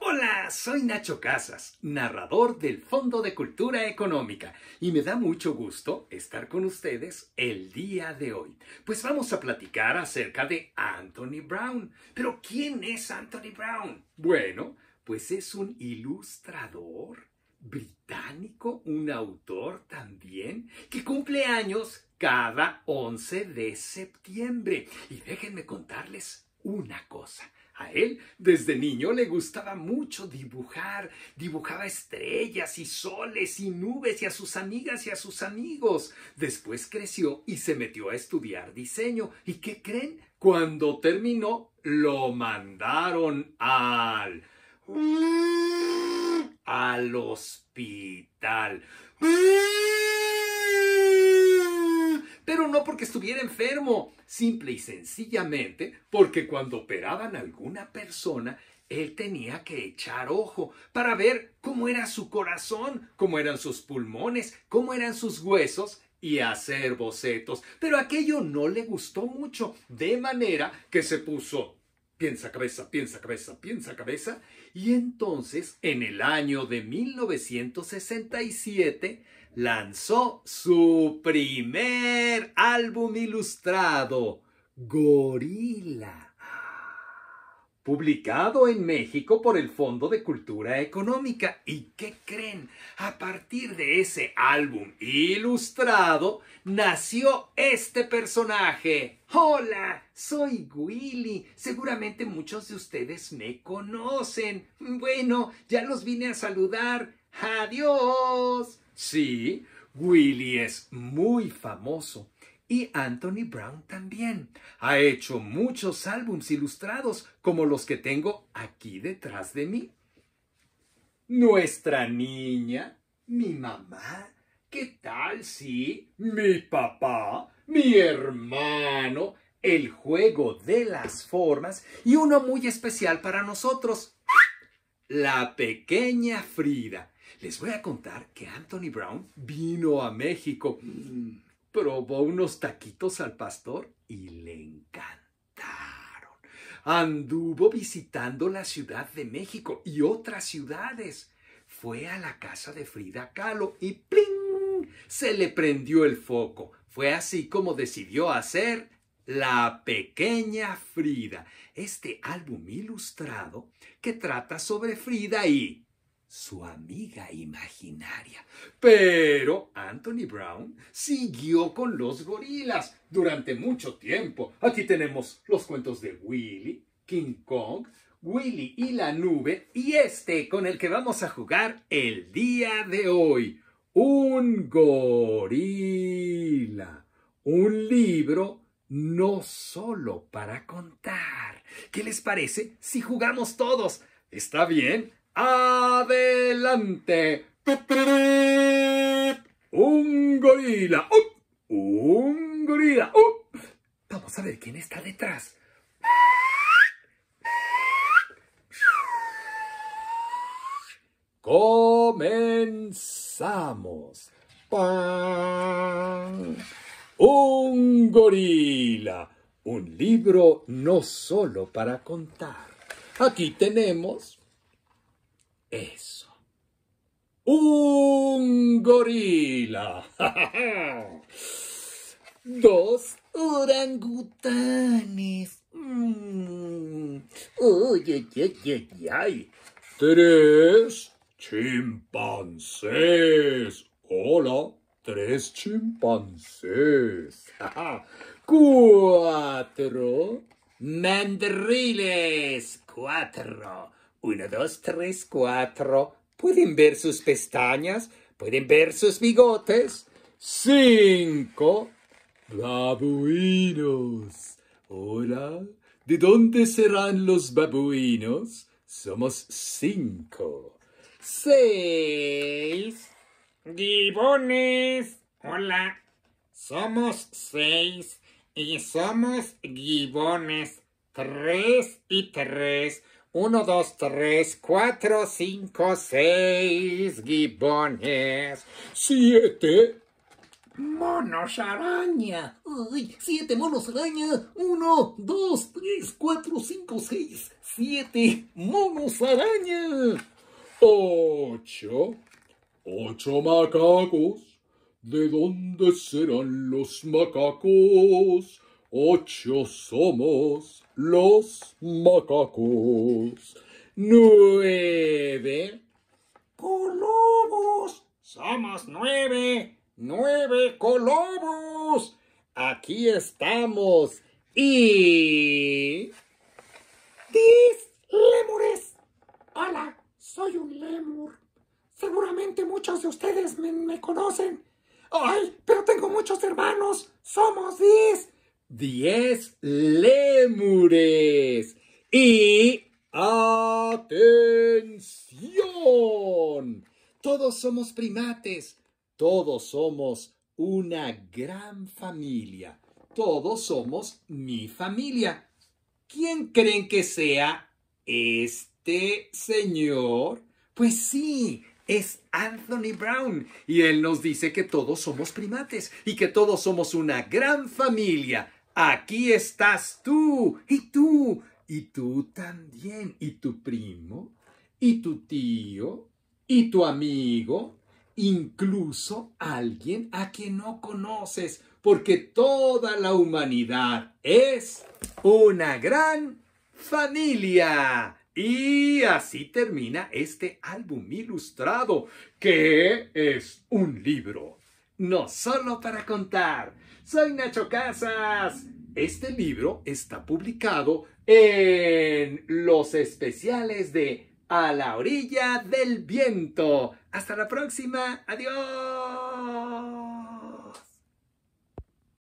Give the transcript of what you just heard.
Hola, soy Nacho Casas, narrador del Fondo de Cultura Económica, y me da mucho gusto estar con ustedes el día de hoy. Pues vamos a platicar acerca de Anthony Brown. Pero ¿quién es Anthony Brown? Bueno, pues es un ilustrador británico, un autor también, que cumple años cada 11 de septiembre. Y déjenme contarles una cosa. A él desde niño le gustaba mucho dibujar, dibujaba estrellas y soles y nubes y a sus amigas y a sus amigos. Después creció y se metió a estudiar diseño. ¿Y qué creen? Cuando terminó, lo mandaron al... Mm. al hospital. no porque estuviera enfermo, simple y sencillamente porque cuando operaban a alguna persona, él tenía que echar ojo para ver cómo era su corazón, cómo eran sus pulmones, cómo eran sus huesos y hacer bocetos. Pero aquello no le gustó mucho, de manera que se puso piensa cabeza, piensa cabeza, piensa cabeza, y entonces en el año de 1967 lanzó su primer álbum ilustrado, Gorila publicado en México por el Fondo de Cultura Económica. ¿Y qué creen? A partir de ese álbum ilustrado nació este personaje. Hola, soy Willy. Seguramente muchos de ustedes me conocen. Bueno, ya los vine a saludar. Adiós. Sí, Willy es muy famoso y Anthony Brown también. Ha hecho muchos álbums ilustrados como los que tengo aquí detrás de mí. Nuestra niña, mi mamá, ¿qué tal si mi papá, mi hermano, el juego de las formas y uno muy especial para nosotros, la pequeña Frida. Les voy a contar que Anthony Brown vino a México. Mm probó unos taquitos al pastor y le encantaron. Anduvo visitando la Ciudad de México y otras ciudades. Fue a la casa de Frida Kahlo y ¡pling! se le prendió el foco. Fue así como decidió hacer la pequeña Frida, este álbum ilustrado que trata sobre Frida y su amiga imaginaria. Pero Anthony Brown siguió con los gorilas durante mucho tiempo. Aquí tenemos los cuentos de Willy, King Kong, Willy y la nube y este con el que vamos a jugar el día de hoy. Un gorila. Un libro no solo para contar. ¿Qué les parece si jugamos todos? ¿Está bien? adelante. Un gorila. Un gorila. Vamos a ver quién está detrás. Comenzamos. Un gorila. Un libro no solo para contar. Aquí tenemos eso. Un gorila. Dos orangutanes. Mm. Oye, Tres chimpancés. Hola, tres chimpancés. Cuatro mandriles. Cuatro uno, dos, tres, cuatro. ¿Pueden ver sus pestañas? ¿Pueden ver sus bigotes? Cinco. Babuinos. Hola. ¿De dónde serán los babuinos? Somos cinco. Seis. Gibones. Hola. Somos seis. Y somos gibones. Tres y tres. 1, 2, 3, 4, 5, 6 gibones. 7 monos araña. Uy, 7 monos araña. 1, 2, 3, 4, 5, 6, 7 monos araña. Ocho. 8 macacos. ¿De dónde serán los macacos? Ocho somos los macacos. Nueve colobos. Somos nueve. Nueve colobos. Aquí estamos. Y... Diez lémures. Hola, soy un lemur Seguramente muchos de ustedes me, me conocen. Ay, pero tengo muchos hermanos. Somos diez. ¡Diez lémures. Y atención. Todos somos primates. Todos somos una gran familia. Todos somos mi familia. ¿Quién creen que sea este señor? Pues sí, es Anthony Brown y él nos dice que todos somos primates y que todos somos una gran familia. Aquí estás tú y tú y tú también y tu primo y tu tío y tu amigo, incluso alguien a quien no conoces, porque toda la humanidad es una gran familia. Y así termina este álbum ilustrado, que es un libro no solo para contar. Soy Nacho Casas. Este libro está publicado en los especiales de A la orilla del viento. Hasta la próxima. Adiós.